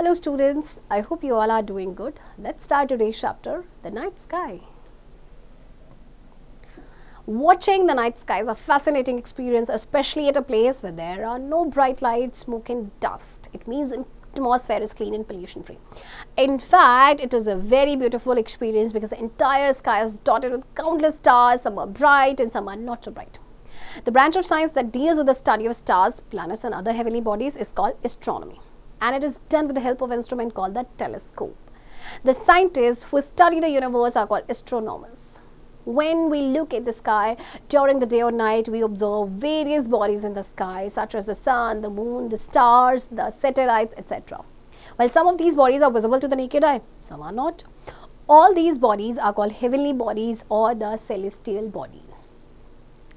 Hello students, I hope you all are doing good. Let's start today's chapter, The Night Sky. Watching the night sky is a fascinating experience, especially at a place where there are no bright lights, smoke and dust. It means atmosphere is clean and pollution free. In fact, it is a very beautiful experience because the entire sky is dotted with countless stars, some are bright and some are not so bright. The branch of science that deals with the study of stars, planets and other heavenly bodies is called astronomy and it is done with the help of an instrument called the telescope. The scientists who study the universe are called astronomers. When we look at the sky during the day or night, we observe various bodies in the sky, such as the sun, the moon, the stars, the satellites, etc. While some of these bodies are visible to the naked eye, some are not. All these bodies are called heavenly bodies or the celestial bodies.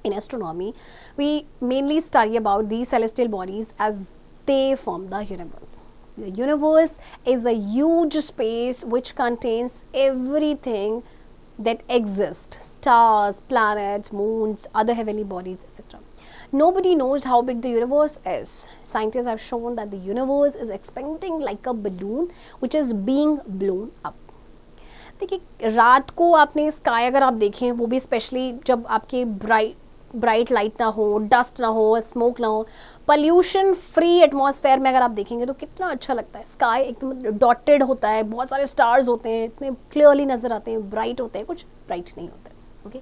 In astronomy, we mainly study about these celestial bodies as they form the universe. The universe is a huge space which contains everything that exists stars, planets, moons, other heavenly bodies, etc. Nobody knows how big the universe is. Scientists have shown that the universe is expanding like a balloon which is being blown up. देखिए रात को आपने sky अगर आप देखें वो भी specially जब आपके ब्राइट ब्राइट लाइट ना हो डस्ट ना हो स्मोक ना हो पल्यूशन फ्री एटमोसफेयर में अगर आप देखेंगे तो कितना अच्छा लगता है स्काई एकदम डॉटेड होता है बहुत सारे स्टार्स होते हैं इतने क्लियरली नज़र आते हैं ब्राइट होते हैं कुछ ब्राइट नहीं होते ओके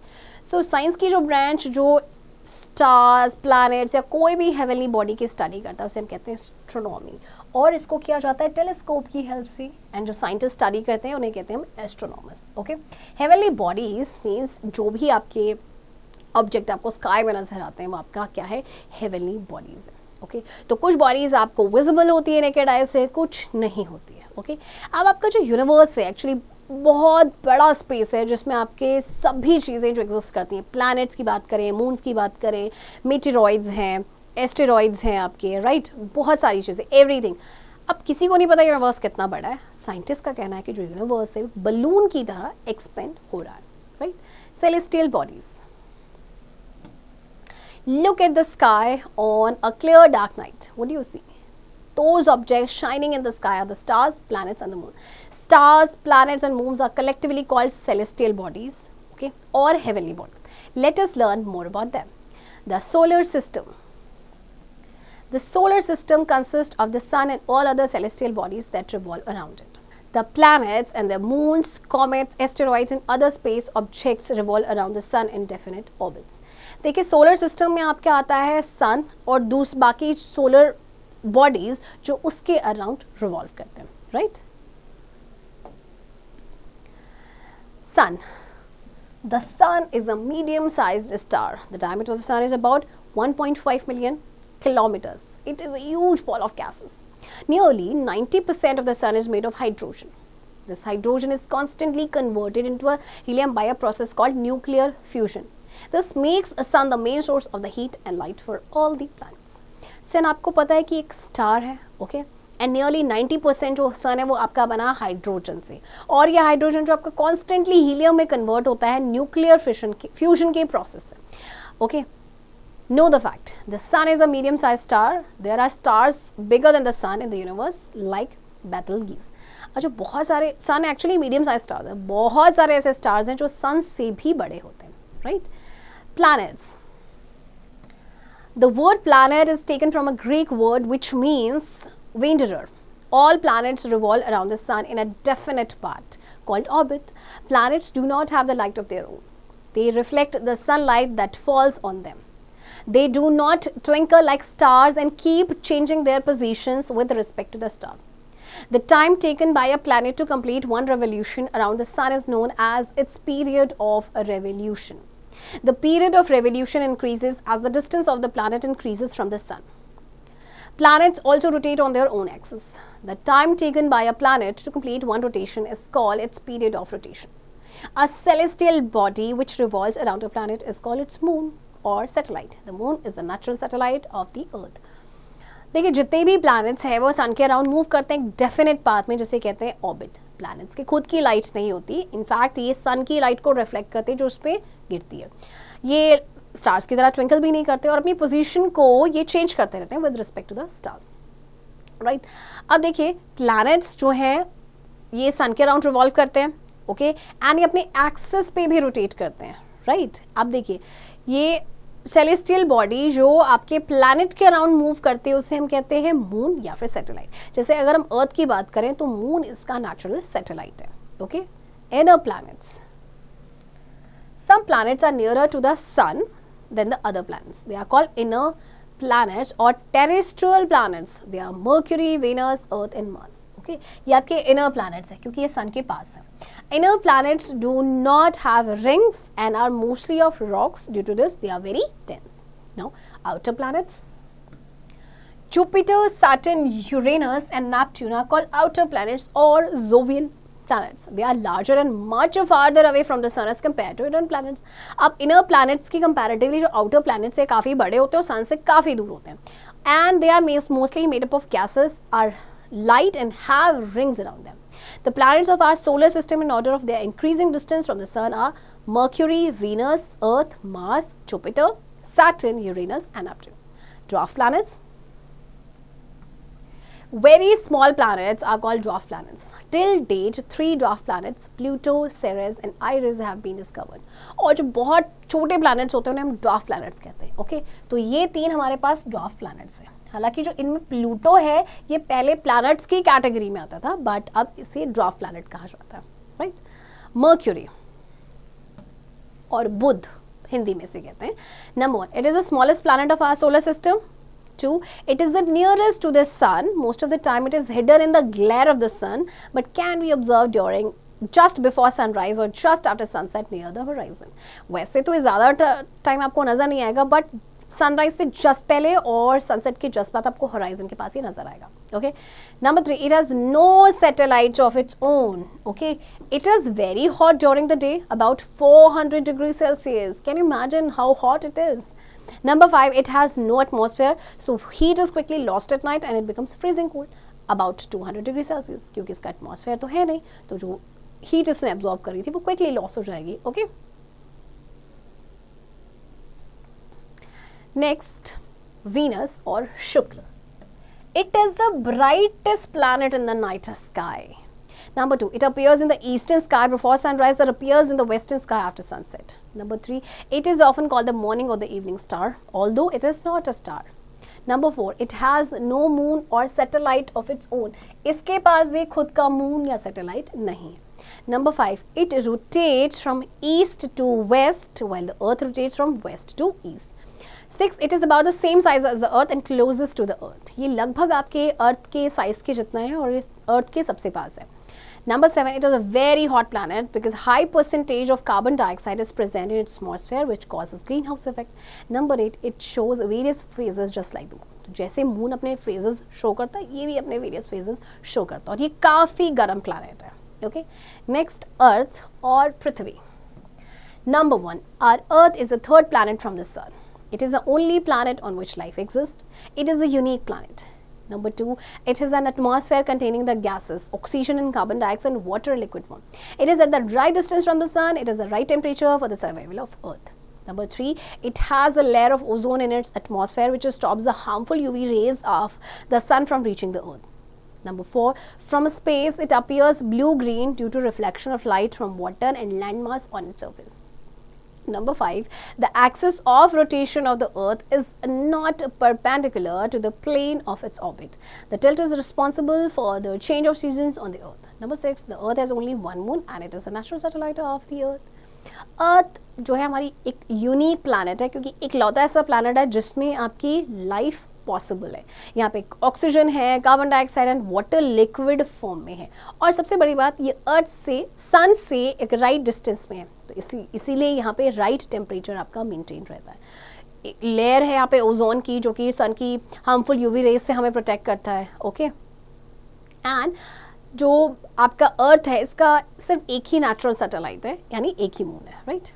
सो साइंस की जो ब्रांच जो स्टार्स प्लानट्स या कोई भी हेवनली बॉडी की स्टडी करता है उसे हम कहते हैं एस्ट्रोनॉमी और इसको किया जाता है टेलीस्कोप की हेल्प से एंड जो साइंटिस्ट स्टडी करते हैं उन्हें कहते हैं हम astronomers okay heavenly bodies means जो भी आपके ऑब्जेक्ट आपको स्काई में नजर आते हैं वो आपका क्या है हेवनली बॉडीज है ओके तो कुछ बॉडीज आपको विजिबल होती है नेकेड आई से कुछ नहीं होती है ओके अब आपका जो यूनिवर्स है एक्चुअली बहुत बड़ा स्पेस है जिसमें आपके सभी चीज़ें जो एग्जिस्ट करती हैं प्लैनेट्स की बात करें मून्स की बात करें मेटेरॉइड्स हैं एस्टेरॉइड्स हैं आपके राइट बहुत सारी चीज़ें एवरीथिंग अब किसी को नहीं पता यूनिवर्स कितना बड़ा है साइंटिस्ट का कहना है कि जो यूनिवर्स है बलून की तरह एक्सपेंड हो रहा है right celestial bodies Look at the sky on a clear dark night. What do you see? Those objects shining in the sky are the stars, planets and the moon. Stars, planets and moons are collectively called celestial bodies okay, or heavenly bodies. Let us learn more about them. The solar system. The solar system consists of the sun and all other celestial bodies that revolve around it. The planets and the moons, comets, asteroids and other space objects revolve around the sun in definite orbits. देखिए solar system में आपके आता है सन और दूस बाकी solar bodies जो उसके अराउंड रिवॉल्व करते हैं right sun the sun is a medium size star the diameter of sun is about 1.5 million kilometres it is a ball of gases nearly 90% of the sun is made of hydrogen this hydrogen is constantly converted into a helium by a process called nuclear fusion this makes sun the main source of the heat and light for all the planets sun आपको पता है कि एक star है okay okay? And nearly 90 percent जो sun है वो आपका बना हाइड्रोजन से और ये हाइड्रोजन जो आपका कॉन्स्टेंटली हीलियम में कन्वर्ट होता है न्यूक्लियर फिशन के फ्यूजन के प्रोसेस से okay know the fact the sun is a medium size star there are stars bigger than the sun in the universe like Betelgeuse अच्छा बहुत सारे sun actually medium size stars हैं बहुत सारे ऐसे stars हैं जो सन से भी बड़े होते हैं right right? planets. The word planet is taken from a Greek word which means wanderer. All planets revolve around the sun in a definite path called orbit. Planets do not have the light of their own. They reflect the sunlight that falls on them. They do not twinkle like stars and keep changing their positions with respect to the star. The time taken by a planet to complete one revolution around the sun is known as its period of revolution. The period of revolution increases as the distance of the planet increases from the sun. Planets also rotate on their own axis. The time taken by a planet to complete one rotation is called its period of rotation. A celestial body which revolves around a planet is called its moon or satellite. The moon is the natural satellite of the earth. देखिए जितने भी planets हैं वो सन के around move करते हैं definite path में जिसे कहते हैं ऑबिट प्लैनेट्स की खुद की लाइट नहीं होती इनफैक्ट ये सन की लाइट को रिफ्लेक्ट करते हैं जो उस पर गिरती है ये स्टार्स की तरह ट्विंकल भी नहीं करते और अपनी पोजीशन को ये चेंज करते रहते हैं with respect to the stars right अब देखिए प्लैनेट्स जो हैं ये सन के अराउंड रिवॉल्व करते हैं ओके एंड ये अपने एक्सेस पे भी रोटेट करते हैं राइट right? अब देखिए ये सेलेस्टियल बॉडी जो आपके प्लैनेट के अराउंड मूव करती है उसे हम कहते हैं मून या फिर सेटेलाइट जैसे अगर हम अर्थ की बात करें तो मून इसका नेचुरल सेटेलाइट है okay an a planets some plan are near to the sun then the other plan they are called inner plan और terrestrial planets they are Mercury Venus Earth and Mars okay ये आपके inner planets है क्योंकि ये सन के पास है inner planets do not have rings and are mostly of rocks due to this they are very dense now outer planets jupiter saturn uranus and neptune are called outer planets or zovian planets they are larger and much farther away from the sun as compared to inner planets अब inner planets की comparatively जो outer planets है काफ़ी बड़े होते हैं और sun से काफ़ी दूर होते हैं and they are mostly made up of gases are light and have rings around them. The planets of our solar system in order of their increasing distance from the sun are Mercury, Venus, Earth, Mars, Jupiter, Saturn, Uranus and Neptune. Dwarf planets. Very small planets are called dwarf planets. Till date, three dwarf planets, Pluto, Ceres and Iris have been discovered. Or, the बहुत छोटे planets are हैं dwarf planets okay? so these three dwarf planets हैं हालांकि जो इनमें Pluto है ये पहले प्लैनेट्स की कैटेगरी में आता था बट अब इसे ड्रॉफ प्लैनेट कहा जाता है राइट मर्क्यूरी और बुध हिंदी में से कहते हैं number one it is the smallest planet of our solar system two it is the nearest to the sun most of the time it is hidden in the glare of the sun but can be observe during just before sunrise और just after sunset near the horizon वैसे तो ज़्यादा time आपको नज़र नहीं आएगा but sunrise से just पहले और सनसेट के जस्ट बाद आपको होराइजन के पास ही नजर आएगा okay number three it has no satellite of its own okay it is very hot during the day about 400 degree Celsius can you imagine how hot it is number five it has no atmosphere so heat is quickly lost at night and it becomes freezing cold, about 200 degree Celsius क्योंकि इसका atmosphere तो है नहीं तो जो heat इसने absorb करी थी वो क्विकली लॉस हो जाएगी, okay okay? Next, Venus or Shukla. It is the brightest planet in the night sky. Number two, it appears in the eastern sky before sunrise It appears in the western sky after sunset. Number three, it is often called the morning or the evening star, although it is not a star. Number four, it has no moon or satellite of its own. इसके पास भी खुद का moon या satellite नहीं है number five it rotates from east to west while the Earth rotates from west to six it is about the same size as the Earth and closest to the Earth ये लगभग आपके अर्थ के size के जितना है और इस अर्थ के सबसे पास है number seven it is a very hot planet because high percentage of carbon dioxide is present in its atmosphere which cause greenhouse effect number eight it shows various phases just like the moon जैसे moon अपने phases show करता है ये भी अपने various phases show करता है और ये काफ़ी गर्म प्लानट है ओके नेक्स्ट अर्थ और पृथ्वी number one our Earth is a third planet from the sun It is the only planet on which life exists. It is a unique planet. Number two, it has an atmosphere containing the gases, oxygen and carbon dioxide and water liquid form. It is at the right distance from the sun. It is the right temperature for the survival of Earth. Number three, it has a layer of ozone in its atmosphere which stops the harmful UV rays of the sun from reaching the earth. Number four, from space it appears blue-green due to reflection of light from water and landmass on its surface. Number 5. The axis of rotation of the earth is not perpendicular to the plane of its orbit. The tilt is responsible for the change of seasons on the earth. Number 6. The earth has only one moon and it is the natural satellite of the earth. Earth, जो है हमारी एक unique planet है क्योंकि एक लौता ऐसा planet है जिसमें आपकी लाइफ पॉसिबल है यहाँ पे ऑक्सीजन है carbon dioxide and water liquid form में है और सबसे बड़ी बात ये अर्थ से सन से एक राइट right डिस्टेंस में है तो इसी इसीलिए यहाँ पे राइट टेम्परेचर आपका मेंटेन रहता है लेयर है यहाँ पे ओजोन की जो कि सन की हार्मफुल यूवी रेस से हमें प्रोटेक्ट करता है ओके एंड जो आपका अर्थ है इसका सिर्फ एक ही नेचुरल सैटेलाइट है यानी एक ही मून है right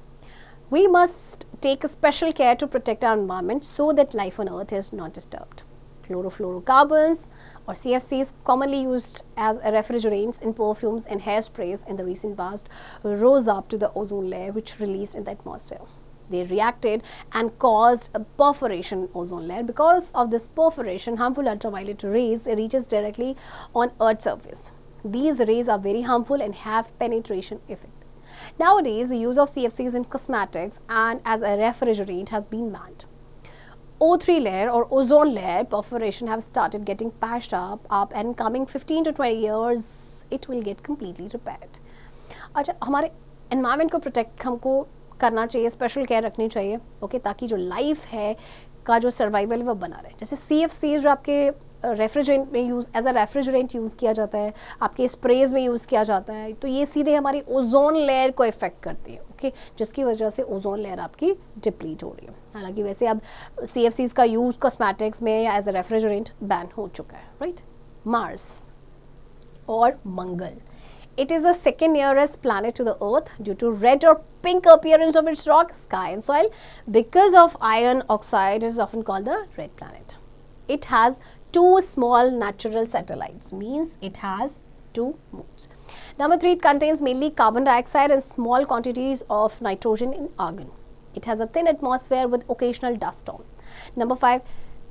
we must take special care to protect our environment so that life on Earth is not disturbed chlorofluorocarbons or CFCs commonly used as refrigerants in perfumes and hairsprays in the recent past rose up to the ozone layer which released in the atmosphere. They reacted and caused a perforation ozone layer. Because of this perforation, harmful ultraviolet rays reaches directly on Earth's surface. These rays are very harmful and have penetration effect. Nowadays, the use of CFCs in cosmetics and as a refrigerant has been banned. O3 layer or ozone layer perforation have started getting patched up, up and coming 15 to 20 years it will get completely repaired. अच्छा हमारे environment को protect हमको करना चाहिए special care रखनी चाहिए okay, ताकि जो life है का जो survival है वो बना रहे जैसे सी एफ जो आपके रेफ्रिजरेंट में use as a refrigerant use किया जाता है आपके स्प्रेज में यूज़ किया जाता है तो ये सीधे हमारी ओजोन लेयर को इफेक्ट करती है ओके जिसकी वजह से ओजोन लेयर आपकी डिप्लीट हो रही है हालांकि वैसे अब सी का यूज़ कॉस्मेटिक्स में या एज अ रेफ्रिजरेंट बैन हो चुका है राइट मार्स और मंगल it is the second nearest plan to the Earth due to red और pink appearance of its rock, sky and soil. Because of iron oxide, is often called the red planet. It has two small natural satellites, means it has two moons. Number three, it contains mainly carbon dioxide and small quantities of nitrogen and argon. It has a thin atmosphere with occasional dust storms. Number five,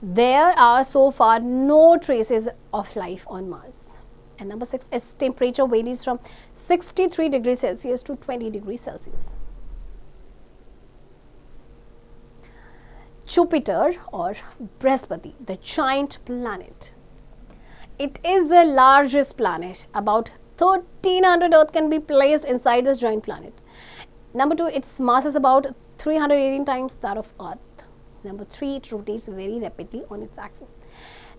there are so far no traces of life on Mars. And number six, its temperature varies from 63 degrees Celsius to 20 degrees Celsius. Jupiter or Brihaspati, the giant planet. It is the largest planet. About 1300 Earth can be placed inside this giant planet. Number two, its mass is about 318 times that of Earth. Number three, it rotates very rapidly on its axis.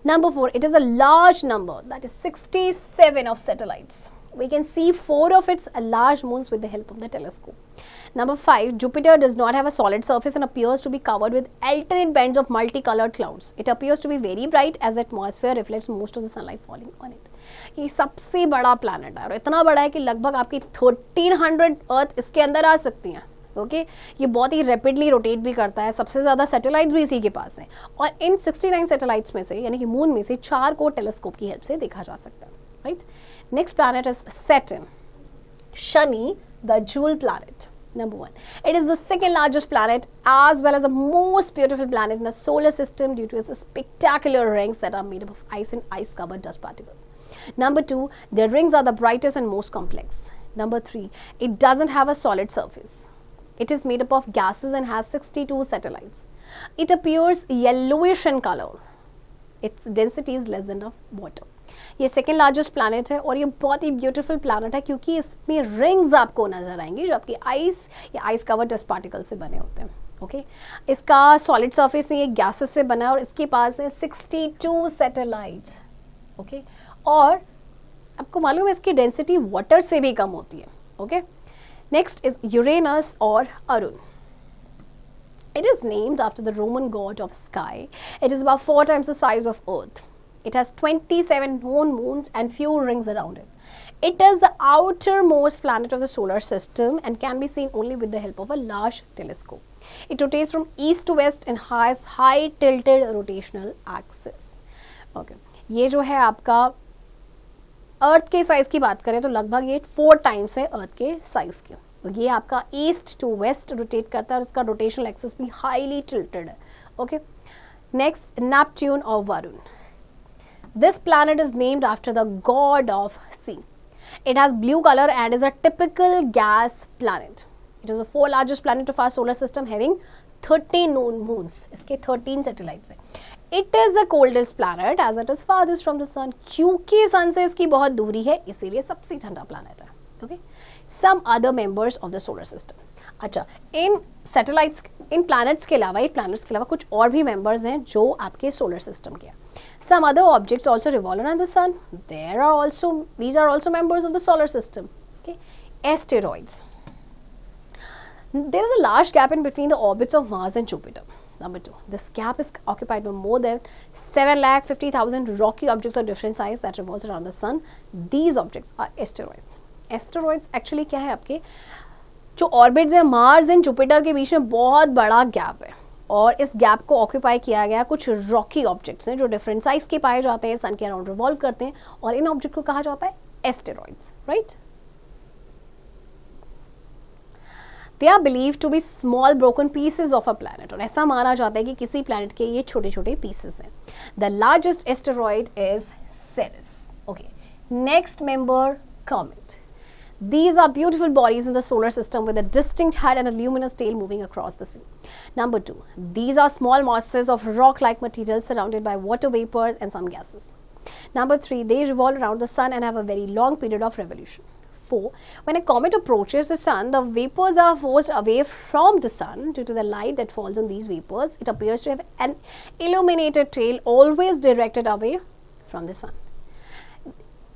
Number four, it is a large number that is 67 of satellites. We can see four of its large moons with the help of the telescope. Number 5. Jupiter does not have a solid surface and appears to be covered with alternate bands of multicolored clouds. It appears to be very bright as the atmosphere reflects most of the sunlight falling on it. ये सबसे बड़ा planet है और इतना बड़ा है कि लगभग आपकी 1300 अर्थ इसके अंदर आ सकती हैं ओके okay? ये बहुत ही रैपिडली रोटेट भी करता है सबसे ज़्यादा सैटेलाइट्स भी इसी के पास हैं और इन 69 सैटेलाइट्स में से यानी कि मून में से चार को टेलीस्कोप की हेल्प से देखा जा सकता है right next planet is Saturn शनि the jewel planet number one. It is the second largest planet as well as the most beautiful planet in the solar system due to its spectacular rings that are made up of ice and ice covered dust particles. Number two, their rings are the brightest and most complex. Number three, it doesn't have a solid surface. It is made up of gases and has 62 satellites. It appears yellowish in color. Its density is less than of water. ये second largest planet है और ये बहुत ही beautiful planet है क्योंकि इसमें rings आपको नजर आएंगी जो आपकी आइस या आइस कवर डस्ट पार्टिकल से बने होते हैं ओके okay? इसका सॉलिड सर्फेस ये गैसेस से बना है और इसके पास है सिक्सटी टू सेटेलाइट ओके और आपको मालूम है इसकी डेंसिटी वाटर से भी कम होती है ओके नेक्स्ट इज यूरेनस और अरुण it is named after the Roman god of sky it is about four times the size of Earth It has 27 known moons and few rings around it. It is the outermost planet of the solar system and can be seen only with the help of a large telescope. It rotates from east to west and has high tilted rotational axis. Okay. ये जो है आपका अर्थ के size की बात करें तो लगभग ये फोर टाइम्स है अर्थ के साइज के तो ये आपका ईस्ट टू वेस्ट रोटेट करता है और rotational axis एक्सेस भी हाईली टिल्टेड है ओके नेक्स्ट नेपट्यून और this planet is named after the god of sea. It has blue color and is a typical gas planet. It is the fourth largest planet of our solar system having 13 known moons. It 13 satellites. It is the coldest planet as it is farthest from the sun. Because sun is very far from the sun, it is the coldest planet. Hai. Okay? Some other members of the solar system. Achha, in satellites इन planets के अलावा ये planets के अलावा कुछ और भी members हैं जो आपके सोलर सिस्टम के some other objects also revolve on the sun there are also these are also members of the solar system okay asteroids there is a large gap in between the orbits of Mars and Jupiter number two this gap is occupied by more than seven lakh fifty thousand rocky objects of different size that revolve on the sun these objects are asteroids asteroids actually क्या है आपके जो orbits हैं Mars and Jupiter के बीच में बहुत बड़ा gap है और इस गैप को ऑक्यूपाई किया गया कुछ रॉकी ऑब्जेक्ट्स हैं जो डिफरेंट साइज के पाए जाते हैं सन के अराउंड रिवॉल्व करते हैं और इन ऑब्जेक्ट को कहा जाता है asteroids right they are believe to be small broken pieces of a planet और ऐसा माना जाता है कि किसी प्लानट के ये छोटे छोटे पीसेस हैं the largest asteroid is Ceres okay next member comet These are beautiful bodies in the solar system with a distinct head and a luminous tail moving across the sea. Number two, these are small masses of rock-like materials surrounded by water vapors and some gases. Number three, they revolve around the sun and have a very long period of revolution. Four, when a comet approaches the sun, the vapors are forced away from the sun due to the light that falls on these vapors. It appears to have an illuminated trail always directed away from the sun.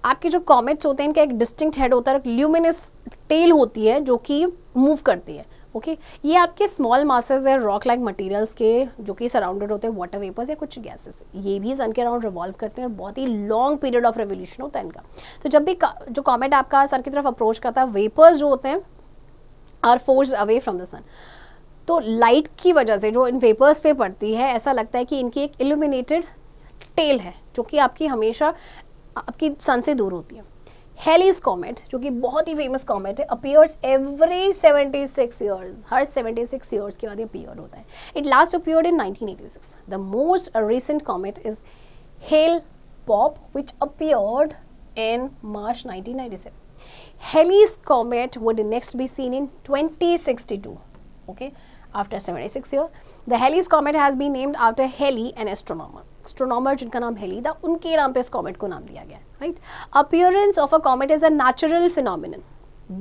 आपके जो comets होते हैं इनका एक distinct head होता है luminous tell होती है जो कि मूव करती है ओके okay? ये आपके स्मॉल मासेज है रॉक लाइक मटेरियल्स के जो कि सराउंडेड होते हैं वाटर वेपर्स या कुछ गैसेस ये भी सन के अराउंड रिवॉल्व करते हैं और बहुत ही लॉन्ग पीरियड ऑफ रेवोल्यूशन होता है इनका तो जब भी जो कॉमेट आपका सन की तरफ अप्रोच करता है वेपर्स जो होते हैं are force away from the sun तो लाइट की वजह से जो इन वेपर्स पे पड़ती है ऐसा लगता है कि इनकी एक इल्यूमिनेटेड टेल है जो कि आपकी हमेशा आपकी सन से दूर होती है हेलीज कॉमेट जो कि बहुत ही फेमस कॉमेट है अपियर्स एवरी 76 ईयर्स हर 76 ईयर्स के बाद अपियर होता है it last appeared in 1986 the most recent comet is Hale Bopp which appeared in March 1997 Halley's comet would next be seen in 2062 okay after 76 year the Halley's comet has be named after Halley an astronomer astronomer जिनका नाम हेलीदा उनके नाम पे इस comet को नाम दिया गया है right appearance of a comet is a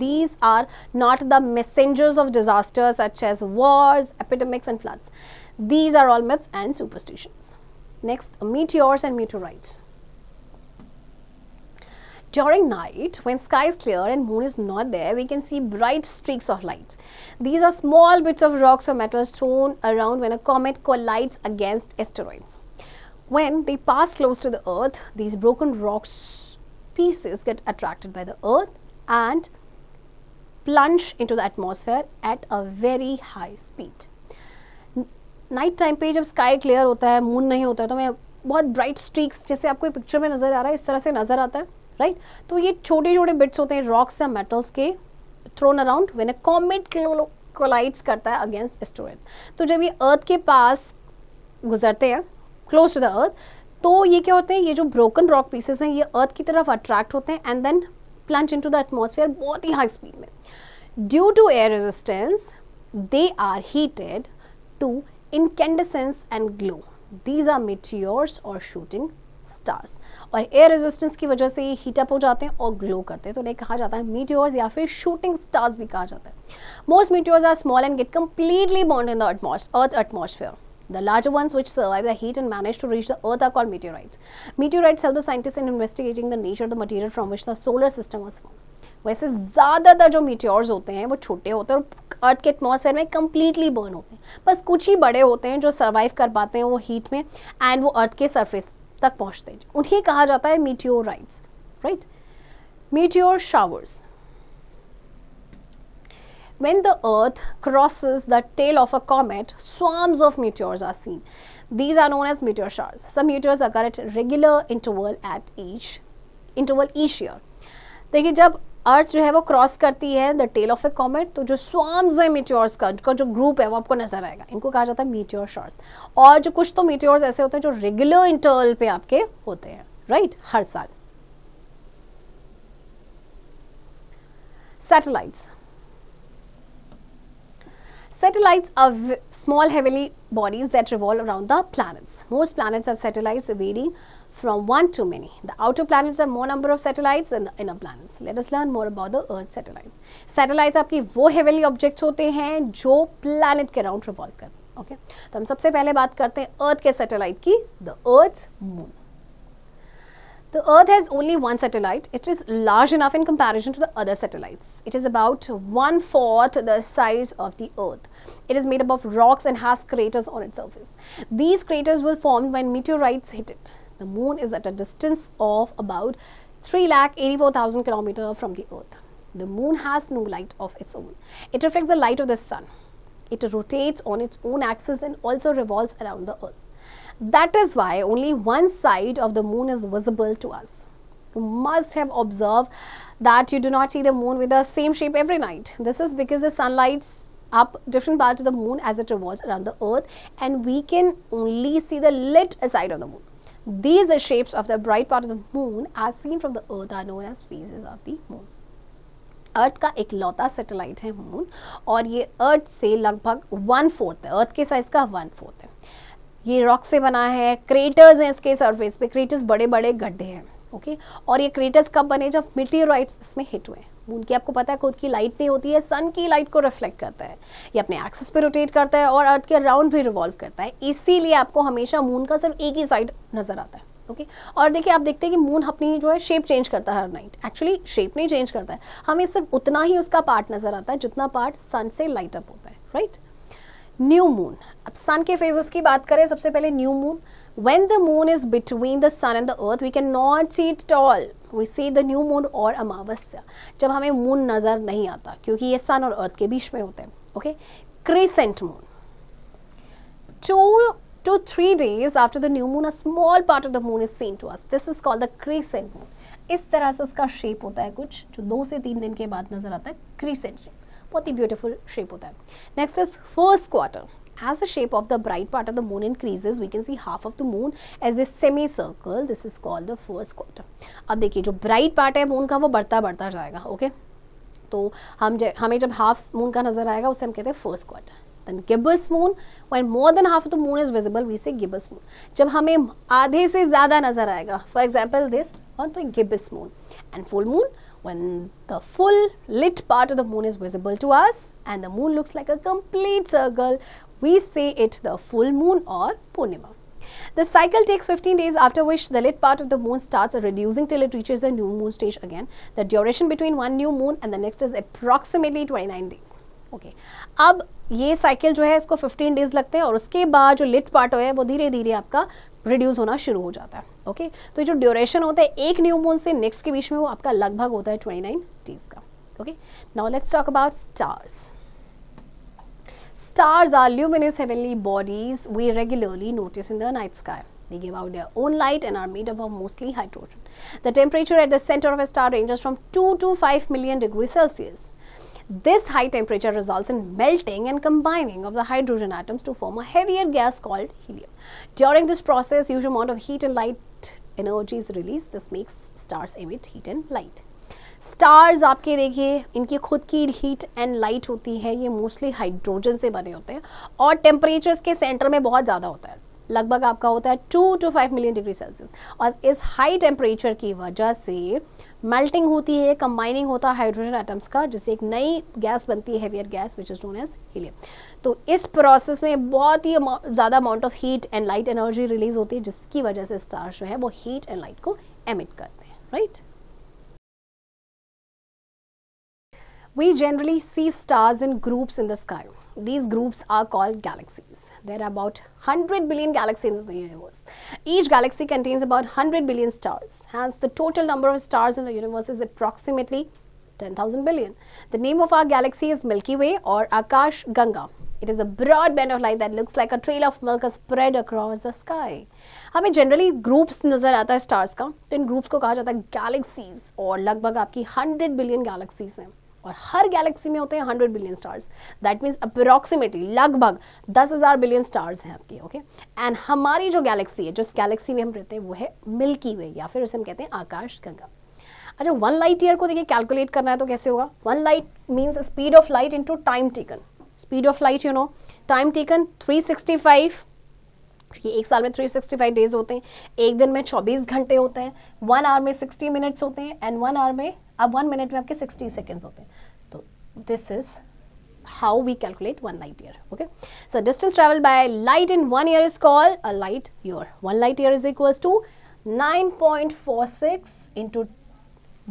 these are not the messengers of disasters such as wars, epidemics and floods. These are all myths and superstitions. Next, meteors and meteorites. During night, when sky is clear and moon is not there, we can see bright streaks of light. These are small bits of rocks or metals thrown around when a comet collides against asteroids. When they pass close to the earth, these broken rocks pieces get attracted by the earth and plunge into the atmosphere at a very high speed. Night time पे जब sky clear होता है moon नहीं होता है तो मैं बहुत ब्राइट स्ट्रीक्स जैसे आपको पिक्चर में नज़र आ रहा है इस तरह से नज़र आता है राइट तो ये छोटे छोटे बिट्स होते हैं रॉक्स या मेटल्स के thrown around when a comet collides करता है अगेंस्ट एस्टोरेट तो जब ये अर्थ के पास गुजरते हैं क्लोज टू द अर्थ तो ये क्या होते हैं ये जो ब्रोकन रॉक पीसेस हैं ये अर्थ की तरफ अट्रैक्ट होते हैं and then plunge into the atmosphere बहुत ही हाई स्पीड में due to air resistance they are heated to incandescence and glow these are meteors और शूटिंग स्टार्स और एयर रेजिस्टेंस की वजह से ये हीटअप हो जाते हैं और ग्लो करते हैं तो उन्हें कहा जाता है मीटियोर्स या फिर शूटिंग स्टार्स भी कहा जाता है most meteors are small and get completely burnt in the Earth atmosphere The larger ones which survive the heat and manage to reach the Earth are called meteorites. Meteorites help the scientists in investigating the nature of the material from which the solar system was formed. वैसे ज़्यादातर जो meteors होते हैं वो छोटे होते हैं और अर्थ के एटमोसफेयर में कम्प्लीटली बर्न होते हैं बस कुछ ही बड़े होते हैं जो सर्वाइव कर पाते हैं वो हीट में एंड वो अर्थ के सरफेस तक पहुंचते हैं उन्हें कहा जाता है meteorites right meteor showers When the Earth crosses the tail of a comet, swarms of meteors are seen. These are known as meteor showers. Some meteors occur at regular interval at each interval each year. देखिए jab Earth जो है वो cross करती है the tail of a comet तो जो swarms है meteors का उनका जो ग्रुप है वो आपको नजर आएगा इनको कहा जाता है मीटियोर शॉर्स और जो कुछ तो मीटियोर्स ऐसे होते हैं जो रेगुलर इंटरवल पे आपके होते हैं राइट हर साल satellites Satellites are small heavenly bodies that revolve around the planets. Most planets have satellites varying from one to many. The outer planets have more number of satellites than the inner planets. Let us learn more about the Earth satellite. Satellites are those heavenly objects होते हैं planet around revolve करते okay? So, हम सबसे talk about the Earth satellite. The satellite Moon. The Earth has only one satellite. It is large enough in comparison to the other satellites. It is about one fourth the size of the Earth. It is made up of rocks and has craters on its surface. These craters were formed when meteorites hit it. The moon is at a distance of about 3,84,000 km from the Earth. The moon has no light of its own. It reflects the light of the sun. It rotates on its own axis and also revolves around the Earth. That is why only one side of the moon is visible to us. You must have observed that you do not see the moon with the same shape every night. This is because the lights up different parts of the moon as it revolves around the earth and we can only see the lit side of the moon. These shapes of the bright part of the moon as seen from the earth are known as phases of the moon. Earth का एक लौता satellite है moon और ये अर्थ से लगभग one fourth है अर्थ के size का वन फोर्थ है ये रॉक से बना है क्रेटर्स हैं इसके सरफेस पे क्रेटर्स बड़े बड़े गड्ढे हैं ओके और ये क्रेटर्स कब बने जब मिटीराइट्स इसमें हिट हुए मून की आपको पता है खुद की लाइट नहीं होती है सन की लाइट को रिफ्लेक्ट करता है ये अपने एक्सिस पे रोटेट करता है और अर्थ के अराउंड भी रिवॉल्व करता है इसीलिए आपको हमेशा मून का सिर्फ एक ही साइड नजर आता है ओके okay? और देखिए आप देखते हैं कि मून अपनी जो है शेप चेंज करता है हर नाइट एक्चुअली शेप नहीं चेंज करता है हमें सिर्फ उतना ही उसका पार्ट नजर आता है जितना पार्ट सन से लाइट अप होता है राइट right? न्यू मून अब सन के फेजेस की बात करें सबसे पहले new moon when the moon is between the sun and the Earth we can not see it all we see the new moon और अमावस्या जब हमें मून नजर नहीं आता क्योंकि ये सन और अर्थ के बीच में होते हैं okay crescent moon two to three days after the new moon a small part of the moon is seen to us this is called the crescent moon इस तरह से उसका शेप होता है कुछ जो दो से तीन दिन के बाद नजर आता है क्रीसेंट शेप बहुत ही ब्यूटीफुल शेप होता है next is first quarter as the shape of the bright part of the moon increases we can see half of the moon as a semicircle this is called the first quarter अब देखिए जो bright part है moon का वो बढ़ता बढ़ता जाएगा okay okay? तो हम हमें जब हाफ मून का नजर आएगा उसे हम कहते हैं first quarter then gibbous moon when more than half of the moon is visible we say gibbous moon जब हमें आधे से ज़्यादा नजर आएगा फॉर एग्जाम्पल दिस ऑन तो gibbous moon and full moon when the full lit part of the moon is visible to us and the moon looks like a complete circle, we say it the full moon or Purnima. The cycle takes 15 days after which the lit part of the moon starts reducing till it reaches the new moon stage again. The duration between one new moon and the next is approximately 29 days. okay. अब ये cycle जो है इसको 15 days लगते हैं और उसके बाद जो लिट पार्ट है वो धीरे धीरे आपका रिड्यूस होना शुरू हो जाता है ओके तो जो ड्यूरेशन होता है एक न्यू मून से नेक्स्ट के बीच में वो आपका लगभग होता है ट्वेंटी नाइन डेज का okay now let's talk about stars Stars are luminous heavenly bodies we regularly notice in the night sky. They give out their own light and are made up of mostly hydrogen. The temperature at the center of a star ranges from 2 to 5 million degrees Celsius. This high temperature results in melting and combining of the hydrogen atoms to form a heavier gas called helium. During this process, huge amount of heat and light energy is released. This makes stars emit heat and light. Stars आपके देखिए इनकी खुद की heat and light होती है ये mostly hydrogen से बने होते हैं और टेम्परेचर्स के सेंटर में बहुत ज़्यादा होता है लगभग आपका होता है two two five million degree Celsius और इस हाई टेम्परेचर की वजह से मेल्टिंग होती है कंबाइनिंग होता है हाइड्रोजन एटम्स का जिससे एक नई गैस बनती है heavier gas which is known as helium तो इस प्रोसेस में बहुत ही ज़्यादा amount of heat and light energy release होती है जिसकी वजह से स्टार्स जो है वो हीट एंड लाइट को एमिट करते हैं right right? We generally see stars in groups in the sky. these groups are called galaxies. There are about 100 billion galaxies in the universe. Each galaxy contains about 100 billion stars. Hence, the total number of stars in the universe is approximately 10,000 billion. The name of our galaxy is Milky Way or Akash Ganga. It is a broad band of light that looks like a trail of milk spread across the sky. हमें generally groups नज़र आता है stars का तो इन groups को कहा जाता है galaxies और लगभग आपकी 100 billion galaxies हैं और हर गैलेक्सी में होते हैं hundred billion stars that means approximately लगभग हजार बिलियन स्टार्स हैं आपके ओके एंड हमारी जो गैलेक्सी है जिस गैलेक्सी में हम रहते हैं वो है मिल्की वे या फिर उसे हम कहते हैं आकाश गंगा अच्छा वन लाइट ईयर को देखिए कैलकुलेट करना है तो कैसे होगा one light means speed of light to time taken speed of light you know time taken five क्योंकि एक साल में 365 डेज होते हैं एक दिन में 24 घंटे होते हैं वन आवर में 60 मिनट्स होते हैं एंड वन आवर में अब वन मिनट में आपके 60 सेकेंड्स होते हैं तो this is how we calculate one light year okay so distance travel by light in one year is call a light year one light year is equal to nine point four six into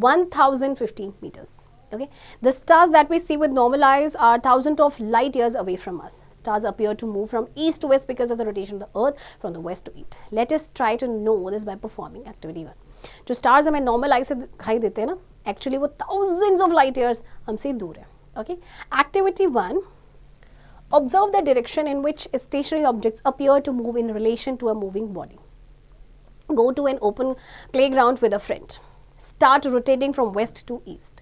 one thousand metres okay the stars that we see with normal eyes are thousand of light years away from us Stars appear to move from east to west because of the rotation of the earth from the west to east. Let us try to know this by performing activity 1. To stars, I normal eye से दिखाई देते हैं thousands of light years. Of light years हमसे दूर है okay activity one observe the direction in which stationary objects appear to move in relation to a moving go to an open playground with a friend. Start rotating from west to east.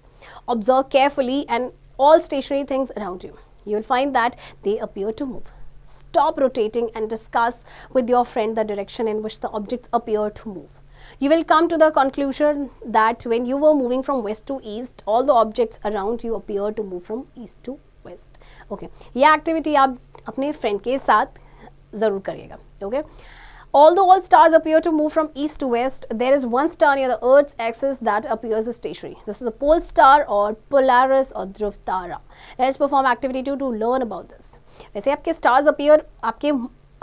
Observe carefully and all stationary things around you you'll find that they appear to move. Stop rotating and discuss with your friend the direction in which the objects appear to move. You will come to the conclusion that when you were moving from west to east, all the objects around you appear to move from east to west. Okay, This activity you अपने friend के साथ ज़रूर करिएगा. Okay. Although all stars appear to move from east to west, there is one star near the Earth's axis that appears as stationary. This is the pole star or Polaris or Dhruv Tara. Let's perform activity 2 to learn about this. वैसे आपके stars appear आपके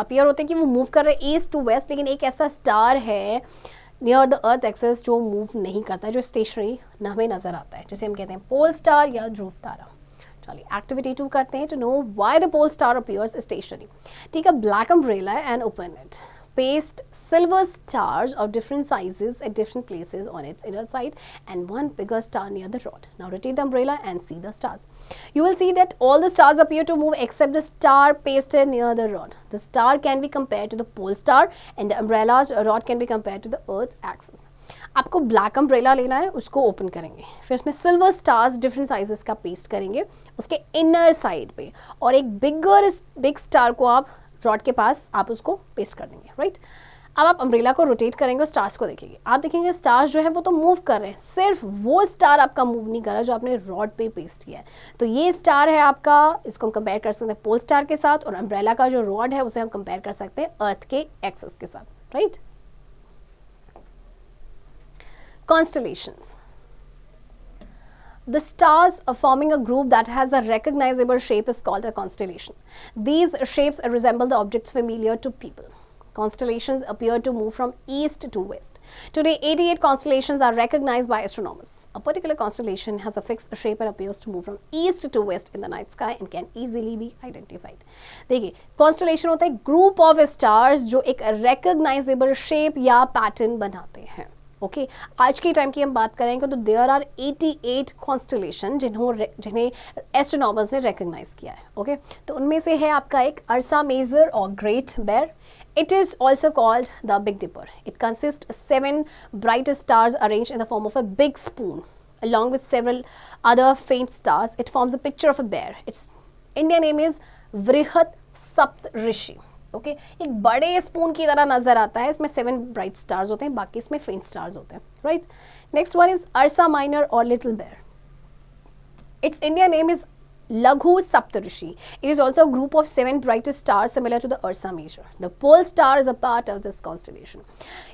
appear होते हैं कि वो move कर रहे हैं ईस्ट टू वेस्ट लेकिन एक ऐसा स्टार है नियर द अर्थ एक्सेस जो मूव नहीं करता जो स्टेशनरी हमें नजर आता है जिसे हम कहते हैं पोल स्टार या ध्रुव तारा चलिए एक्टिविटी टू करते हैं to know why the pole star appears stationary ठीक है black umbrella and open it paste silver stars of different sizes at different places on its inner side and one bigger star near the rod. Now rotate the umbrella and see the stars. You will see that all the stars appear to move except the star pasted near the rod. The star can be compared to the pole star and the umbrella's rod can be compared to the earth's axis. आपको black umbrella लेना है उसको open करेंगे फिर उसमें silver stars different sizes का paste करेंगे उसके इनर साइड पे और एक बिगर बिग स्टार को आप रॉड के पास आप उसको पेस्ट कर देंगे राइट अब आप अम्ब्रेला को रोटेट करेंगे और स्टार्स को देखेंगे आप देखेंगे स्टार्स जो है वो तो मूव कर रहे हैं सिर्फ वो स्टार आपका मूव नहीं कर रहा जो आपने रॉड पे पेस्ट किया है तो ये स्टार है आपका इसको हम कंपेयर कर सकते हैं पोल स्टार के साथ और अम्ब्रेला का जो रॉड है उसे हम कंपेयर कर सकते हैं अर्थ के एक्सेस के साथ right constellation The stars forming a group that has a recognizable shape is called a constellation. These shapes resemble the objects familiar to people. Constellations appear to move from east to west. Today, 88 constellations are recognized by astronomers. A particular constellation has a fixed shape and appears to move from east to west in the night sky and can easily be identified. देखिए constellation होता है group of stars जो एक recognizable shape या pattern बनाते हैं okay आज के टाइम की हम बात करेंगे तो देयर आर 88 एट कॉन्स्टलेशन जिन्हों जिन्हें एस्ट्रोनॉमर्स ने रिकग्नाइज किया है ओके okay? तो उनमें से है आपका एक अरसा मेजर और Great Bear it is also called the Big Dipper it consist seven bright stars arrange in the form of a big spoon along with several other faint stars it forms a picture of a bear its india name is vrihat saptrishi okay एक बड़े spoon की तरह नजर आता है इसमें seven bright stars होते हैं बाकी इसमें फेंट स्टार्स होते हैं right next one is Ursa Minor और Little Bear its India name is Laghu Saptarishi it is also group of seven bright star similar to the Ursa Major the pole star is a part of this this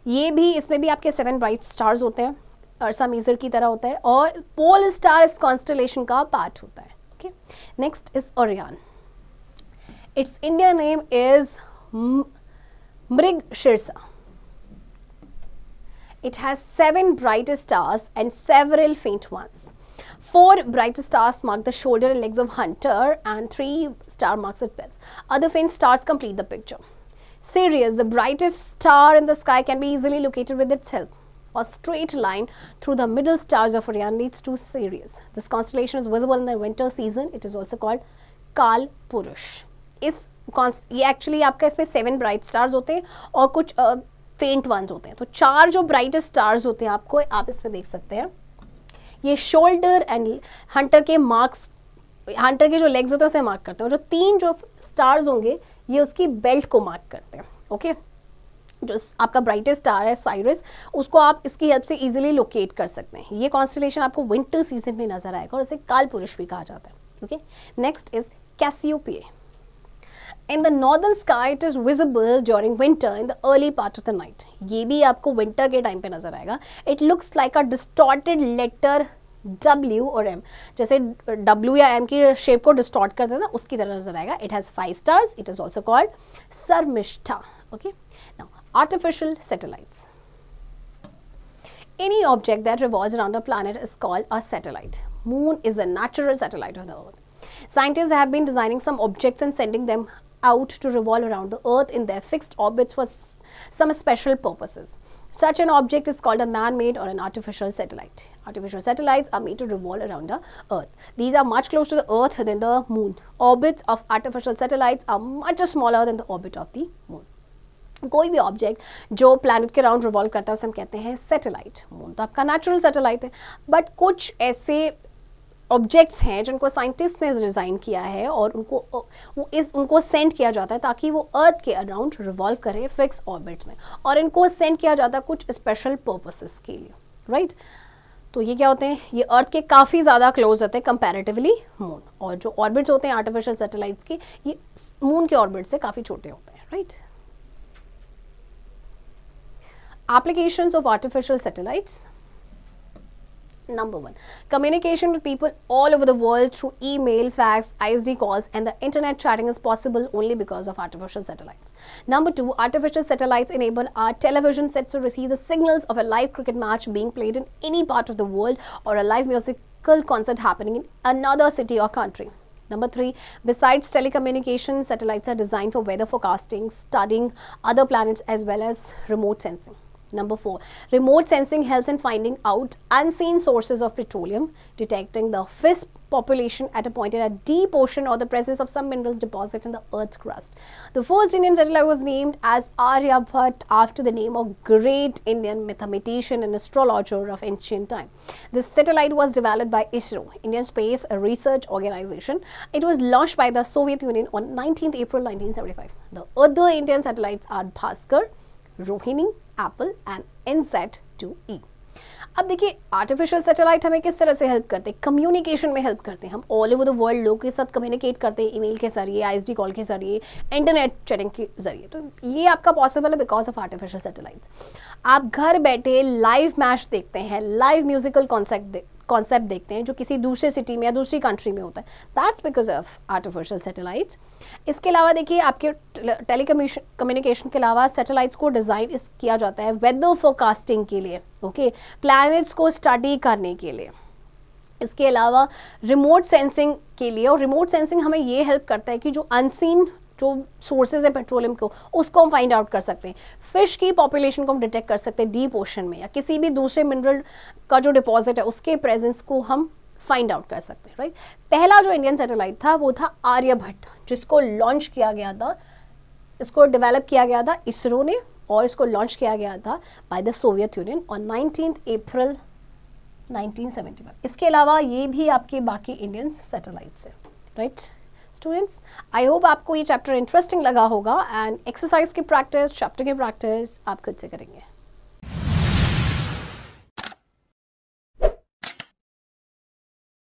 ये भी इसमें भी आपके seven bright stars होते हैं अर्सा major की तरह होता है और पोल स्टार इस कॉन्स्टलेशन का पार्ट होता है okay next is Orion its India name is Hmm. Mrig Shirsa. It has seven bright stars and several faint ones. Four bright stars mark the shoulder and legs of hunter and three star marks its belt. Other faint stars complete the picture. Sirius, the brightest star in the sky, can be easily located with its help. A straight line through the middle stars of Orion leads to Sirius. This constellation is visible in the winter season. It is also called Kal Purush. Is ये actually आपका इसमें seven bright stars होते हैं और कुछ फेंट uh, once होते हैं तो चार जो ब्राइटेस्ट स्टार्स होते हैं आपको आप इसमें देख सकते हैं ये शोल्डर एंड हंटर के मार्क्स हंटर के जो लेग्स होते हैं उसे मार्क करते हैं और जो तीन जो स्टार्स होंगे ये उसकी बेल्ट को मार्क करते हैं ओके जो आपका ब्राइटेस्ट स्टार है साइरस उसको आप इसकी हेल्प से इजीली लोकेट कर सकते हैं ये कॉन्स्टिलेशन आपको विंटर सीजन में नजर आएगा और इसे काल पुरुष भी कहा जाता है okay next is Cassiopeia In the northern sky, it is visible during winter in the early part of the night. ये भी आपको winter के time पे नजर आएगा. It looks like a distorted letter W or M. जैसे W या M की shape को distort कर ना, उसकी तरह नजर आएगा. It has five stars. It is also called Sarmishta. Okay. Now, artificial satellites. Any object that revolves around a planet is called a satellite. Moon is a natural satellite of the Earth. Scientists have been designing some objects and sending them out to revolve around the Earth in their fixed orbits for some special purposes. Such an object is called a man-made or an artificial satellite. Artificial satellites are made to revolve around the Earth. These are much closer to the Earth than the Moon. Orbits of artificial satellites are much smaller than the orbit of the Moon. कोई भी object जो planet के round revolve करता है उसे हम कहते हैं सैटेलाइट मून तो आपका नेचुरल सैटेलाइट है बट कुछ ऐसे ऑब्जेक्ट्स हैं जिनको साइंटिस्ट ने डिज़ाइन किया है और उनको वो इस उनको सेंड किया जाता है ताकि वो अर्थ के अराउंड रिवॉल्व करें फिक्स ऑर्बिट में और इनको सेंड किया जाता है कुछ स्पेशल पर्पसेस के लिए राइट तो ये क्या होते हैं ये अर्थ के काफ़ी ज़्यादा क्लोज होते हैं कंपेरेटिवली मून और जो ऑर्बिट्स होते हैं आर्टिफिशियल सेटेलाइट्स के ये मून के ऑर्बिट से काफ़ी छोटे होते हैं right application of artificial satellites Number one, communication with people all over the world through email, fax, ISD calls, and the internet chatting is possible only because of artificial satellites. Number two, artificial satellites enable our television sets to receive the signals of a live cricket match being played in any part of the world or a live musical concert happening in another city or country. Number three, besides telecommunication, satellites are designed for weather forecasting, studying other planets, as well as remote sensing. Number four, remote sensing helps in finding out unseen sources of petroleum, detecting the fish population at a point in a deep ocean or the presence of some minerals deposit in the earth's crust. The first Indian satellite was named as Aryabhat after the name of great Indian mathematician and astrologer of ancient time. This satellite was developed by ISRO, Indian Space Research Organization. It was launched by the Soviet Union on 19th April 1975. The other Indian satellites are Bhaskar, Rohini APPLE and INSAT two E अब देखिए artificial satellite हमें किस तरह से help करते हैं communication में help करते हैं हम ऑल ओवर द वर्ल्ड लोगों के साथ कम्युनिकेट करते हैं ईमेल के जरिए आईएसडी कॉल के जरिए इंटरनेट चैटिंग के जरिए तो ये आपका पॉसिबल है बिकॉज ऑफ आर्टिफिशियल सैटेलाइट्स आप घर बैठे लाइव मैच देखते हैं लाइव म्यूजिकल कॉन्सर्ट कॉन्सेप्ट देखते हैं जो किसी दूसरे सिटी में या दूसरी कंट्री में होता है that's because of artificial satellites इसके अलावा देखिए आपके टेली कम्युनिकेशन के अलावा सेटेलाइट्स को डिज़ाइन किया जाता है वेदर फोरकास्टिंग के लिए ओके okay? प्लैनेट्स को स्टडी करने के लिए इसके अलावा रिमोट सेंसिंग के लिए और रिमोट सेंसिंग हमें ये हेल्प करता है कि जो अनसीन जो सोर्सेज है पेट्रोलियम को उसको हम फाइंड आउट कर सकते हैं फिश की पॉपुलेशन को हम डिटेक्ट कर सकते हैं डीप ओशन में या किसी भी दूसरे मिनरल का जो डिपॉजिट है उसके प्रेजेंस को हम फाइंड आउट कर सकते हैं राइट पहला जो इंडियन सैटेलाइट था वो था आर्यभट्ट जिसको लॉन्च किया गया था इसको डेवलप किया गया था इसरो ने और इसको लॉन्च किया गया था बाय द सोवियत यूनियन और नाइनटीन अप्रैल 1971 इसके अलावा ये भी आपके बाकी इंडियन सैटेलाइट्स हैं राइट स्टूडेंट्स आई होप आपको ये चैप्टर इंटरेस्टिंग लगा होगा एंड एक्सरसाइज की प्रैक्टिस चैप्टर की प्रैक्टिस आप खुद से करेंगे